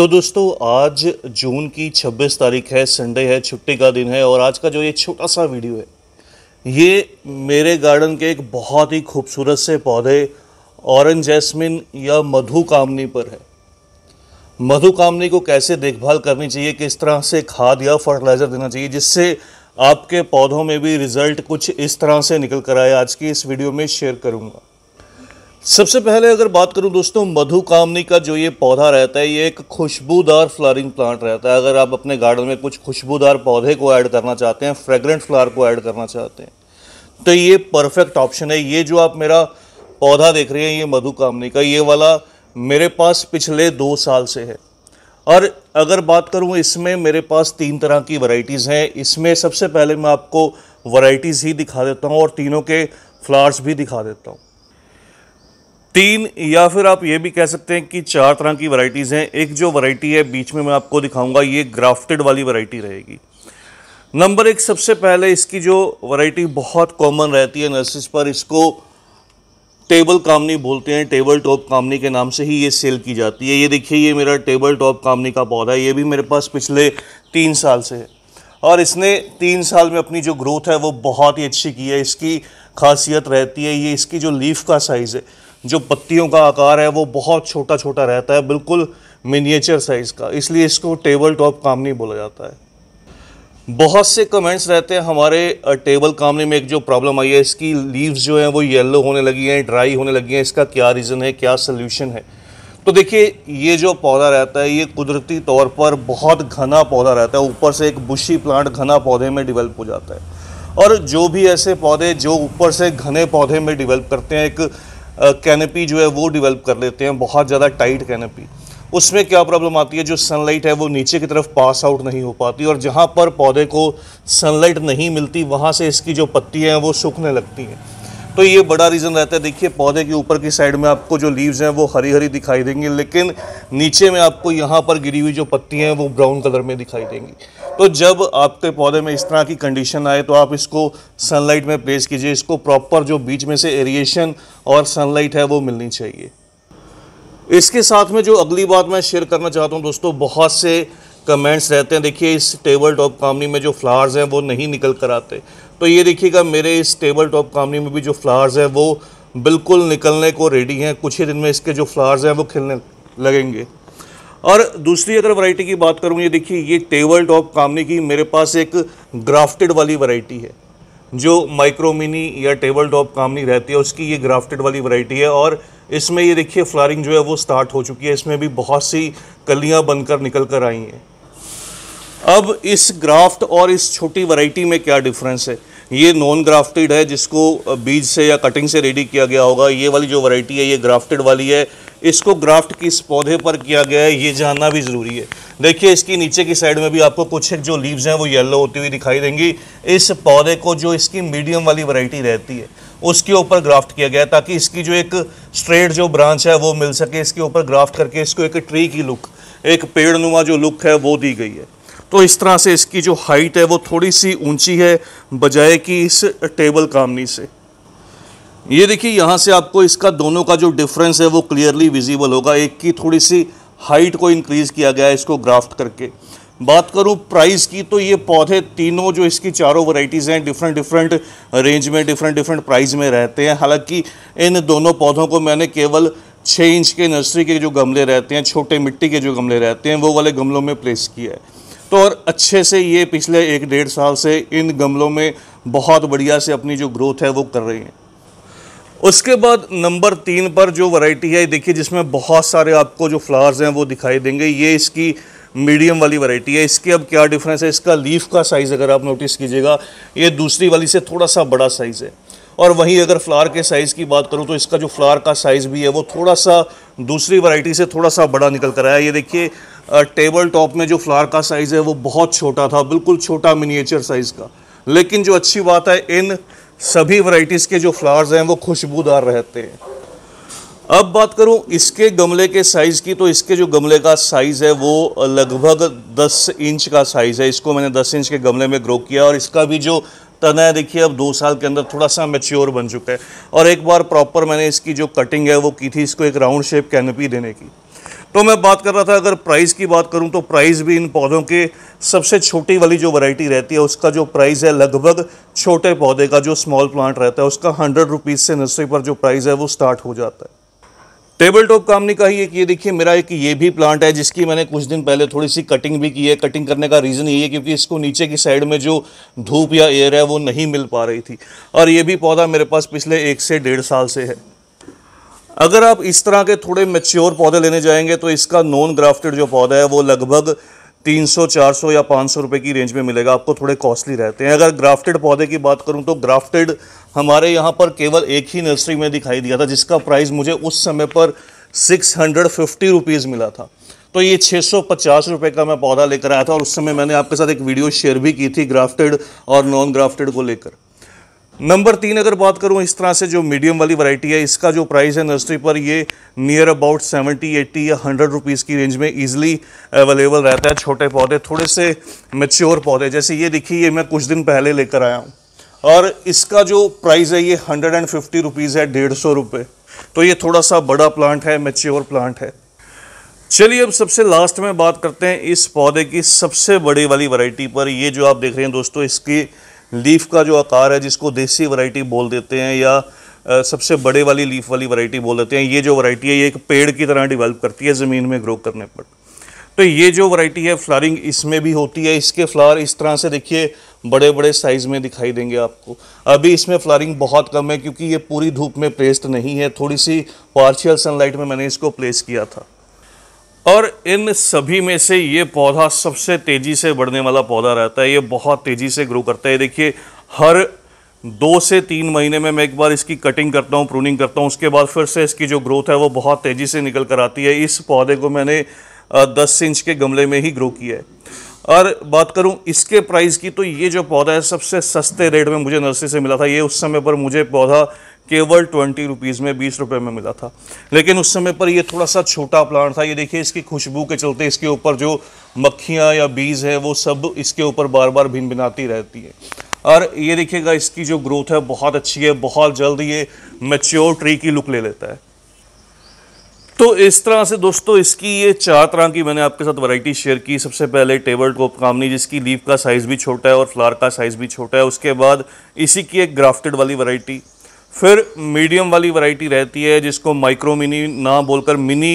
तो दोस्तों आज जून की 26 तारीख है संडे है छुट्टी का दिन है और आज का जो ये छोटा सा वीडियो है ये मेरे गार्डन के एक बहुत ही खूबसूरत से पौधे ऑरेंज जैस्मिन या मधु कामनी पर है मधु कामनी को कैसे देखभाल करनी चाहिए किस तरह से खाद या फर्टिलाइज़र देना चाहिए जिससे आपके पौधों में भी रिज़ल्ट कुछ इस तरह से निकल कर आए आज की इस वीडियो में शेयर करूँगा सबसे पहले अगर बात करूं दोस्तों मधु कामनी का जो ये पौधा रहता है ये एक खुशबूदार फ्लावरिंग प्लांट रहता है अगर आप अपने गार्डन में कुछ खुशबूदार पौधे को ऐड करना चाहते हैं फ्रेगरेंट फ्लावर को ऐड करना चाहते हैं तो ये परफेक्ट ऑप्शन है ये जो आप मेरा पौधा देख रहे हैं ये मधु कामनी का ये वाला मेरे पास पिछले दो साल से है और अगर बात करूँ इसमें मेरे पास तीन तरह की वराइटीज़ हैं इसमें सबसे पहले मैं आपको वराइटीज़ ही दिखा देता हूँ और तीनों के फ्लावर्स भी दिखा देता हूँ तीन या फिर आप ये भी कह सकते हैं कि चार तरह की वैरायटीज़ हैं एक जो वैरायटी है बीच में मैं आपको दिखाऊंगा ये ग्राफ्टेड वाली वैरायटी रहेगी नंबर एक सबसे पहले इसकी जो वैरायटी बहुत कॉमन रहती है नर्सिस पर इसको टेबल कामनी बोलते हैं टेबल टॉप कामनी के नाम से ही ये सेल की जाती है ये देखिए ये मेरा टेबल टॉप कामनी का पौधा है ये भी मेरे पास पिछले तीन साल से है और इसने तीन साल में अपनी जो ग्रोथ है वो बहुत ही अच्छी की है इसकी खासियत रहती है ये इसकी जो लीफ का साइज़ है जो पत्तियों का आकार है वो बहुत छोटा छोटा रहता है बिल्कुल मिनिएचर साइज़ का इसलिए इसको टेबल टॉप कामनी बोला जाता है बहुत से कमेंट्स रहते हैं हमारे टेबल कामनी में एक जो प्रॉब्लम आई है इसकी लीव्स जो हैं वो येलो होने लगी हैं ड्राई होने लगी हैं इसका क्या रीज़न है क्या सोल्यूशन है तो देखिए ये जो पौधा रहता है ये कुदरती तौर पर बहुत घना पौधा रहता है ऊपर से एक बुशी प्लांट घना पौधे में डिवेल्प हो जाता है और जो भी ऐसे पौधे जो ऊपर से घने पौधे में डिवेल्प करते हैं एक कैनपी जो है वो डेवलप कर लेते हैं बहुत ज़्यादा टाइट कैनपी उसमें क्या प्रॉब्लम आती है जो सनलाइट है वो नीचे की तरफ पास आउट नहीं हो पाती और जहाँ पर पौधे को सनलाइट नहीं मिलती वहाँ से इसकी जो पत्ती हैं वो सूखने लगती हैं तो ये बड़ा रीज़न रहता है देखिए पौधे के ऊपर की साइड में आपको जो लीव्स हैं वो हरी हरी दिखाई देंगी लेकिन नीचे में आपको यहाँ पर गिरी हुई जो पत्ती हैं वो ब्राउन कलर में दिखाई देंगी तो जब आपके पौधे में इस तरह की कंडीशन आए तो आप इसको सनलाइट में प्लेस कीजिए इसको प्रॉपर जो बीच में से एरिएशन और सनलाइट है वो मिलनी चाहिए इसके साथ में जो अगली बात मैं शेयर करना चाहता हूँ दोस्तों बहुत से कमेंट्स रहते हैं देखिए इस टेबल टॉप कामनी में जो फ्लावर्स हैं वो नहीं निकल कर आते तो ये देखिएगा मेरे इस टेबल टॉप कामनी में भी जो फ्लावर्स हैं वो बिल्कुल निकलने को रेडी हैं कुछ ही दिन में इसके जो फ्लावर्स हैं वो खिलने लगेंगे और दूसरी अगर वैरायटी की बात करूँ ये देखिए ये टेबल टॉप कामनी की मेरे पास एक ग्राफ्टेड वाली वैरायटी है जो माइक्रोमिनी या टेबल टॉप कामनी रहती है उसकी ये ग्राफ्टेड वाली वैरायटी है और इसमें ये देखिए फ्लारिंग जो है वो स्टार्ट हो चुकी है इसमें भी बहुत सी कलियाँ बनकर निकल कर आई हैं अब इस ग्राफ्ट और इस छोटी वैरायटी में क्या डिफरेंस है ये नॉन ग्राफ्टेड है जिसको बीज से या कटिंग से रेडी किया गया होगा ये वाली जो वैरायटी है ये ग्राफ्टेड वाली है इसको ग्राफ्ट किस पौधे पर किया गया है ये जानना भी ज़रूरी है देखिए इसकी नीचे की साइड में भी आपको कुछ एक जो लीव्स हैं वो येलो होती हुई दिखाई देंगी इस पौधे को जो इसकी मीडियम वाली वैरायटी रहती है उसके ऊपर ग्राफ्ट किया गया है ताकि इसकी जो एक स्ट्रेट जो ब्रांच है वो मिल सके इसके ऊपर ग्राफ्ट करके इसको एक ट्री की लुक एक पेड़ नुमा जो लुक है वो दी गई है तो इस तरह से इसकी जो हाइट है वो थोड़ी सी ऊंची है बजाय कि इस टेबल कामनी से ये देखिए यहाँ से आपको इसका दोनों का जो डिफरेंस है वो क्लियरली विजिबल होगा एक की थोड़ी सी हाइट को इंक्रीज़ किया गया है इसको ग्राफ्ट करके बात करूँ प्राइस की तो ये पौधे तीनों जो इसकी चारों वराइटीज़ हैं डिफरेंट डिफरेंट रेंज में डिफरेंट डिफरेंट प्राइस में रहते हैं हालांकि इन दोनों पौधों को मैंने केवल छः इंच के नर्सरी के जो गमले रहते हैं छोटे मिट्टी के जो गमले रहते हैं वो वाले गमलों में प्लेस किया है तो और अच्छे से ये पिछले एक डेढ़ साल से इन गमलों में बहुत बढ़िया से अपनी जो ग्रोथ है वो कर रही हैं उसके बाद नंबर तीन पर जो वैरायटी है देखिए जिसमें बहुत सारे आपको जो फ्लावर्स हैं वो दिखाई देंगे ये इसकी मीडियम वाली वैरायटी है इसकी अब क्या डिफरेंस है इसका लीफ का साइज़ अगर आप नोटिस कीजिएगा ये दूसरी वाली से थोड़ा सा बड़ा साइज़ है और वहीं अगर फ्लावर के साइज़ की बात करूँ तो इसका जो फ्लावर का साइज़ भी है वो थोड़ा सा दूसरी वैरायटी से थोड़ा सा बड़ा निकल कर आया ये देखिए टेबल टॉप में जो फ्लावर का साइज़ है वो बहुत छोटा था बिल्कुल छोटा मिनिएचर साइज़ का लेकिन जो अच्छी बात है इन सभी वराइटीज के जो फ्लावर्स हैं वो खुशबूदार रहते हैं अब बात करूं इसके गमले के साइज़ की तो इसके जो गमले का साइज़ है वो लगभग 10 इंच का साइज़ है इसको मैंने 10 इंच के गमले में ग्रो किया और इसका भी जो तना है देखिए अब दो साल के अंदर थोड़ा सा मेच्योर बन चुका है और एक बार प्रॉपर मैंने इसकी जो कटिंग है वो की थी इसको एक राउंड शेप कैनपी देने की तो मैं बात कर रहा था अगर प्राइस की बात करूं तो प्राइस भी इन पौधों के सबसे छोटी वाली जो वैरायटी रहती है उसका जो प्राइस है लगभग छोटे पौधे का जो स्मॉल प्लांट रहता है उसका हंड्रेड रुपीज़ से नर्सरी पर जो प्राइस है वो स्टार्ट हो जाता है टेबल टॉप कामनी का ही कि ये देखिए मेरा एक ये भी प्लांट है जिसकी मैंने कुछ दिन पहले थोड़ी सी कटिंग भी की है कटिंग करने का रीज़न ये है क्योंकि इसको नीचे की साइड में जो धूप या एयर है वो नहीं मिल पा रही थी और ये भी पौधा मेरे पास पिछले एक से डेढ़ साल से है अगर आप इस तरह के थोड़े मेच्योर पौधे लेने जाएंगे तो इसका नॉन ग्राफ्टेड जो पौधा है वो लगभग 300, 400 या 500 रुपए की रेंज में मिलेगा आपको थोड़े कॉस्टली रहते हैं अगर ग्राफ्टेड पौधे की बात करूं तो ग्राफ्टेड हमारे यहाँ पर केवल एक ही नर्सरी में दिखाई दिया था जिसका प्राइस मुझे उस समय पर सिक्स हंड्रेड मिला था तो ये 650 रुपए का मैं पौधा लेकर आया था और उस समय मैंने आपके साथ एक वीडियो शेयर भी की थी ग्राफ्टेड और नॉन ग्राफ्टेड को लेकर नंबर तीन अगर बात करूँ इस तरह से जो मीडियम वाली वैरायटी है इसका जो प्राइस है नर्सरी पर ये नियर अबाउट सेवेंटी एट्टी या हंड्रेड रुपीज़ की रेंज में ईजिली अवेलेबल रहता है छोटे पौधे थोड़े से मेच्योर पौधे जैसे ये देखिए ये मैं कुछ दिन पहले लेकर आया हूँ और इसका जो प्राइस है ये हंड्रेड एंड फिफ्टी रुपीज़ है डेढ़ सौ रुपये तो ये थोड़ा सा बड़ा प्लांट है मेच्योर प्लांट है चलिए अब सबसे लास्ट में बात करते हैं इस पौधे की सबसे बड़ी वाली वैरायटी पर ये जो आप देख रहे हैं दोस्तों इसकी लीफ का जो आकार है जिसको देसी वैरायटी बोल देते हैं या सबसे बड़े वाली लीफ वाली वैरायटी बोल देते हैं ये जो वैरायटी है ये एक पेड़ की तरह डेवलप करती है ज़मीन में ग्रो करने पर तो ये जो वैरायटी है फ्लारिंग इसमें भी होती है इसके फ्लावर इस तरह से देखिए बड़े बड़े साइज़ में दिखाई देंगे आपको अभी इसमें फ्लारिंग बहुत कम है क्योंकि ये पूरी धूप में प्लेस्ड नहीं है थोड़ी सी पार्शियल सनलाइट में मैंने इसको प्लेस किया था और इन सभी में से ये पौधा सबसे तेज़ी से बढ़ने वाला पौधा रहता है ये बहुत तेज़ी से ग्रो करता है देखिए हर दो से तीन महीने में मैं एक बार इसकी कटिंग करता हूँ प्रूनिंग करता हूँ उसके बाद फिर से इसकी जो ग्रोथ है वो बहुत तेज़ी से निकल कर आती है इस पौधे को मैंने दस इंच के गमले में ही ग्रो किया है और बात करूं इसके प्राइस की तो ये जो पौधा है सबसे सस्ते रेट में मुझे नर्सरी से मिला था ये उस समय पर मुझे पौधा केवल ट्वेंटी रुपीज़ में बीस रुपये में मिला था लेकिन उस समय पर ये थोड़ा सा छोटा प्लांट था ये देखिए इसकी खुशबू के चलते इसके ऊपर जो मक्खियाँ या बीज है वो सब इसके ऊपर बार बार भिन भिनाती रहती है और ये देखिएगा इसकी जो ग्रोथ है बहुत अच्छी है बहुत जल्द ये मेच्योर ट्री की लुक ले लेता है तो इस तरह से दोस्तों इसकी ये चार तरह की मैंने आपके साथ वैरायटी शेयर की सबसे पहले टेबल टॉप कामनी जिसकी लीफ का साइज़ भी छोटा है और फ्लावर का साइज़ भी छोटा है उसके बाद इसी की एक ग्राफ्टेड वाली वैरायटी फिर मीडियम वाली वैरायटी रहती है जिसको माइक्रो मिनी ना बोलकर मिनी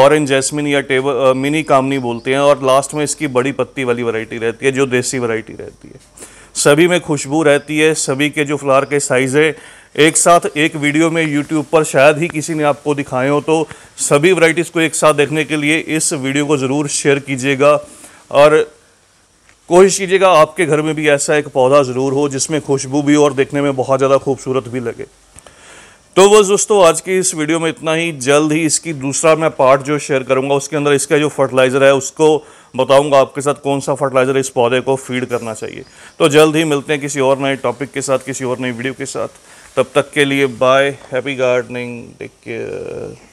ऑरेंज जैस्मिन या टेबल मिनी कामनी बोलते हैं और लास्ट में इसकी बड़ी पत्ती वाली वैरायटी रहती है जो देसी वैरायटी रहती है सभी में खुशबू रहती है सभी के जो फ्लावर के साइज़ है एक साथ एक वीडियो में यूट्यूब पर शायद ही किसी ने आपको दिखाए हो तो सभी वराइटीज़ को एक साथ देखने के लिए इस वीडियो को ज़रूर शेयर कीजिएगा और कोशिश कीजिएगा आपके घर में भी ऐसा एक पौधा ज़रूर हो जिसमें खुशबू भी और देखने में बहुत ज़्यादा खूबसूरत भी लगे तो बस दोस्तों आज की इस वीडियो में इतना ही जल्द ही इसकी दूसरा मैं पार्ट जो शेयर करूंगा उसके अंदर इसका जो फर्टिलाइज़र है उसको बताऊंगा आपके साथ कौन सा फर्टिलाइज़र इस पौधे को फीड करना चाहिए तो जल्द ही मिलते हैं किसी और नए टॉपिक के साथ किसी और नई वीडियो के साथ तब तक के लिए bye happy gardening take care